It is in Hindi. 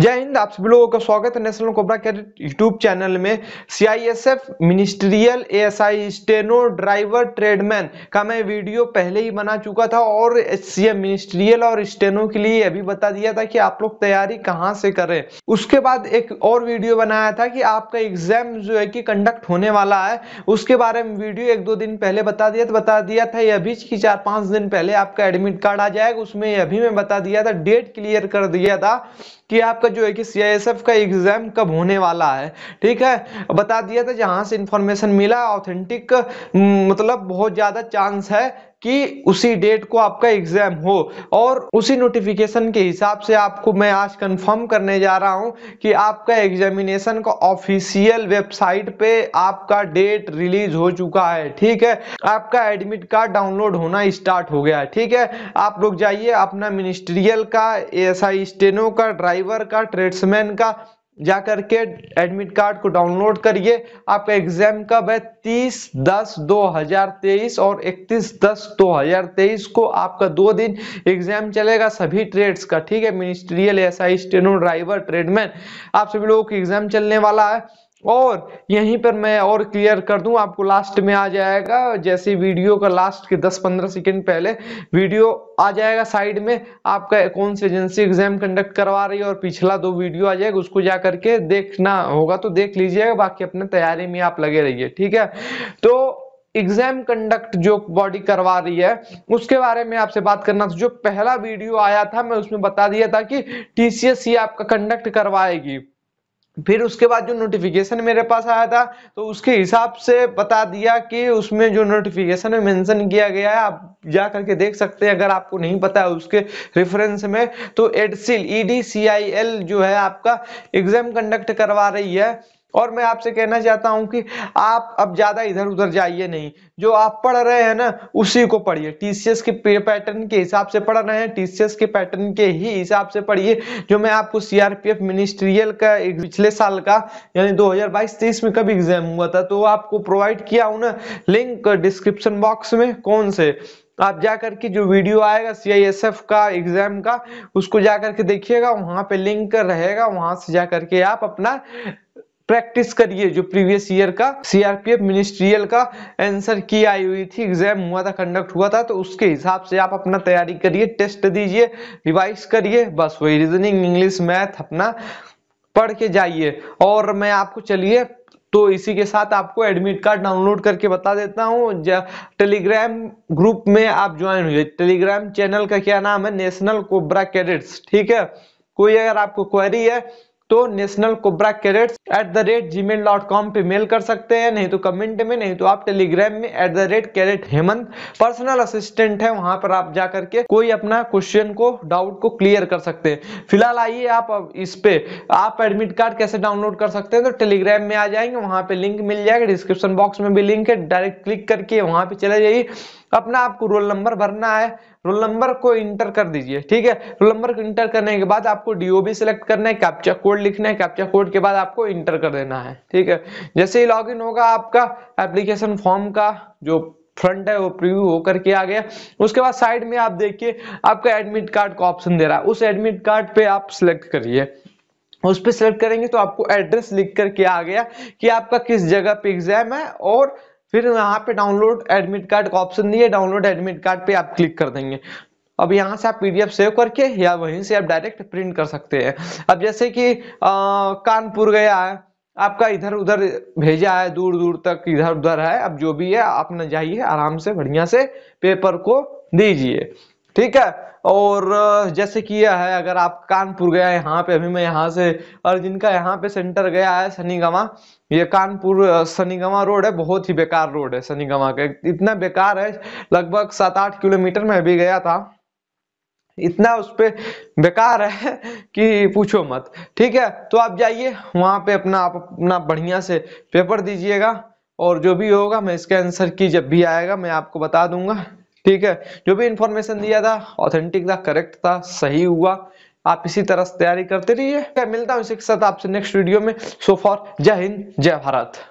जय हिंद आप सभी लोगों का स्वागत है National Cobra Cadet YouTube channel में CISF ministerial ASI steno driver tradesman का मैं वीडियो पहले ही बना चुका था और सीएम मिनिस्ट्रियल और स्टेनो के लिए अभी बता दिया था कि आप लोग तैयारी कहाँ से करें उसके बाद एक और वीडियो बनाया था कि आपका एग्जाम जो है कि कंडक्ट होने वाला है उसके बारे में वीडियो एक दो दिन पहले बता दिया था बता दिया था यह भी कि चार पाँच दिन पहले आपका एडमिट कार्ड आ जाएगा उसमें यह भी मैं बता दिया था डेट क्लियर कर दिया था कि आपका आपका जो है कि सी का एग्जाम कब होने वाला है ठीक है बता दिया था जहां से इंफॉर्मेशन मिला ऑथेंटिक हम्म, मतलब बहुत ज्यादा चांस है कि उसी डेट को आपका एग्जाम हो और उसी नोटिफिकेशन के हिसाब से आपको मैं आज कंफर्म करने जा रहा हूं कि आपका एग्जामिनेशन का ऑफिशियल वेबसाइट पे आपका डेट रिलीज हो चुका है ठीक है आपका एडमिट कार्ड डाउनलोड होना स्टार्ट हो गया है ठीक है आप लोग जाइए अपना मिनिस्ट्रियल का एस स्टेनो का ड्राइवर का ट्रेड्समैन का जा करके एडमिट कार्ड को डाउनलोड करिए आपका एग्जाम कब है 30 दस 2023 और 31 दस 2023 को आपका दो दिन एग्जाम चलेगा सभी ट्रेड्स का ठीक है ministerial SI I steno driver tradesman आप सभी लोगों का एग्जाम चलने वाला है और यहीं पर मैं और क्लियर कर दूं आपको लास्ट में आ जाएगा जैसे वीडियो का लास्ट के 10-15 सेकंड पहले वीडियो आ जाएगा साइड में आपका कौन सी एजेंसी एग्जाम कंडक्ट करवा रही है और पिछला दो वीडियो आ जाएगा उसको जा करके देखना होगा तो देख लीजिएगा बाकी अपने तैयारी में आप लगे रहिए ठीक है तो एग्जाम कंडक्ट जो बॉडी करवा रही है उसके बारे में आपसे बात करना था जो पहला वीडियो आया था मैं उसमें बता दिया था कि टीसीएस आपका कंडक्ट करवाएगी फिर उसके बाद जो नोटिफिकेशन मेरे पास आया था तो उसके हिसाब से बता दिया कि उसमें जो नोटिफिकेशन में मेंशन किया गया है आप जा करके देख सकते हैं अगर आपको नहीं पता है उसके रेफरेंस में तो एडसिल ई e जो है आपका एग्जाम कंडक्ट करवा रही है और मैं आपसे कहना चाहता हूं कि आप अब ज्यादा इधर उधर जाइए नहीं जो आप पढ़ रहे हैं ना उसी को पढ़िए टीसीएस के पैटर्न के हिसाब से पढ़ रहे हैं टीसीएस के पैटर्न के ही हिसाब से पढ़िए जो मैं आपको सीआरपीएफ मिनिस्ट्रियल का पिछले साल का यानी 2022-23 में कभी एग्जाम हुआ था तो आपको प्रोवाइड किया हूं ना लिंक डिस्क्रिप्शन बॉक्स में कौन से आप जाकर के जो वीडियो आएगा सी का एग्जाम का उसको जा के देखिएगा वहां पे लिंक रहेगा वहां से जा करके आप अपना प्रैक्टिस करिए जो प्रीवियस ईयर का सीआरपीएफ मिनिस्ट्रियल का आंसर की आई हुई थी एग्जाम हुआ था कंडक्ट हुआ था तो उसके हिसाब से आप अपना तैयारी करिए टेस्ट दीजिए रिवाइज करिए बस वही रीजनिंग इंग्लिश मैथ अपना पढ़ के जाइए और मैं आपको चलिए तो इसी के साथ आपको एडमिट कार्ड डाउनलोड करके बता देता हूँ टेलीग्राम ग्रुप में आप ज्वाइन हुए टेलीग्राम चैनल का क्या नाम है नेशनल कोबरा कैडेट्स ठीक है कोई अगर आपको क्वेरी है तो National Cobra cadet at the rate gmail dot com पे मेल कर सकते हैं नहीं तो कमेंट में नहीं तो आप टेलीग्राम में at the rate cadet Hemant personal assistant है वहां पर आप जाकर के कोई अपना क्वेश्चन को डाउट को क्लियर कर सकते हैं फिलहाल आइए आप इस पे आप एडमिट कार्ड कैसे डाउनलोड कर सकते हैं तो टेलीग्राम में आ जाएंगे वहां पे लिंक मिल जाएगा डिस्क्रिप्शन बॉक्स में भी लिंक है डायरेक्ट क्लिक करके वहां पे चले जाइए अपना आपको रोल नंबर भरना है रोल नंबर को इंटर कर दीजिए ठीक है रोल नंबर को इंटर करने के बाद आपको डीओबी सिलेक्ट करना है कैप्चा कोड लिखना है कैप्चा कोड के बाद आपको इंटर कर देना है ठीक है जैसे ही लॉगिन होगा आपका एप्लीकेशन फॉर्म का जो फ्रंट है वो प्रीव्यू होकर के आ गया उसके बाद साइड में आप देखिए आपका एडमिट कार्ड का ऑप्शन दे रहा है उस एडमिट कार्ड पे आप सिलेक्ट करिए उस पर सिलेक्ट करेंगे तो आपको एड्रेस लिख करके आ गया कि आपका किस जगह पे एग्जाम है और फिर यहाँ पे डाउनलोड एडमिट कार्ड का ऑप्शन दिए डाउनलोड एडमिट कार्ड पे आप क्लिक कर देंगे अब यहाँ से आप पीडीएफ सेव करके या वहीं से आप डायरेक्ट प्रिंट कर सकते हैं अब जैसे कि कानपुर गया है आपका इधर उधर भेजा है दूर दूर तक इधर उधर है अब जो भी है आप न जाइए आराम से बढ़िया से पेपर को दीजिए ठीक है और जैसे किया है अगर आप कानपुर गया यहाँ पे अभी मैं यहाँ से और जिनका यहाँ पे सेंटर गया है सनीगवा ये कानपुर सनीगवा रोड है बहुत ही बेकार रोड है सनीगवा का इतना बेकार है लगभग सात आठ किलोमीटर में अभी गया था इतना उस पर बेकार है कि पूछो मत ठीक है तो आप जाइए वहाँ पे अपना आप अपना बढ़िया से पेपर दीजिएगा और जो भी होगा मैं इसके आंसर की जब भी आएगा मैं आपको बता दूंगा ठीक है जो भी इंफॉर्मेशन दिया था ऑथेंटिक था करेक्ट था सही हुआ आप इसी तरह से तैयारी करते रहिए मिलता हूं इसी के साथ आपसे नेक्स्ट वीडियो में सो फॉर जय हिंद जय भारत